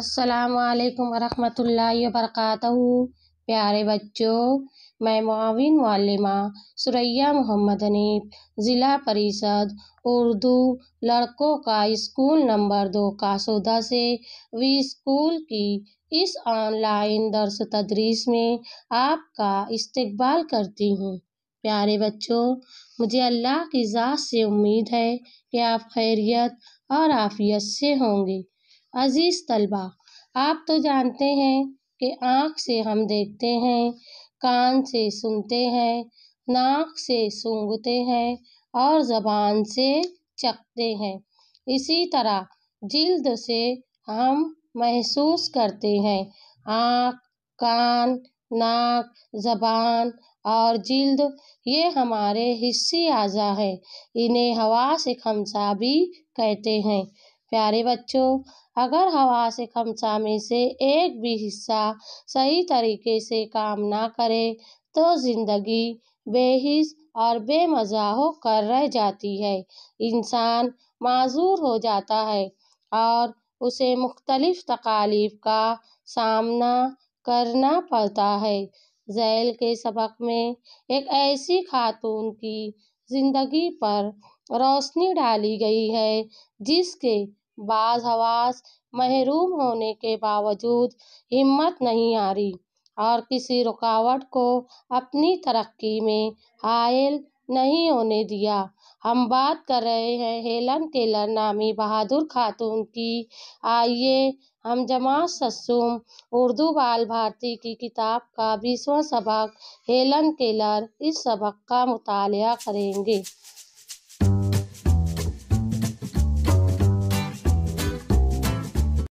असलकम वरहमल वर्क प्यारे बच्चों मैं माविन वालिमा सुरैया मोहम्मद हनीफ ज़िला परिषद उर्दू लड़कों का स्कूल नंबर दो का सौदा से वी स्कूल की इस ऑनलाइन दर्स तदरीस में आपका इस्तबाल करती हूँ प्यारे बच्चों मुझे अल्लाह की ज़ात से उम्मीद है कि आप खैरियत और आफियत से होंगे अज़ीज़ तलबा आप तो जानते हैं कि आँख से हम देखते हैं कान से सुनते हैं नाक से सूंघते हैं और ज़बान से चखते हैं इसी तरह जिल्द से हम महसूस करते हैं आँख कान नाक ज़बान और जिल्द ये हमारे हिस्सी आजा हैं इन्हें से खमसा भी कहते हैं प्यारे बच्चों अगर हवा से खमसा में से एक भी हिस्सा सही तरीके से काम ना करे तो ज़िंदगी बेहिस और बेमज़ा कर रह जाती है इंसान माजूर हो जाता है और उसे मुख्तलिफ़ तकालीफ का सामना करना पड़ता है जैल के सबक में एक ऐसी खातून की ज़िंदगी पर रोशनी डाली गई है जिसके बाज़ हवास महरूम होने के बावजूद हिम्मत नहीं हारी और किसी रुकावट को अपनी तरक्की में हायल नहीं होने दिया हम बात कर रहे हैं हेलन केलर नामी बहादुर खातून की आइए हम जमा ससुम उर्दू बाल भारती की किताब का बीसवा सबक हेलन केलर इस सबक का मुताल करेंगे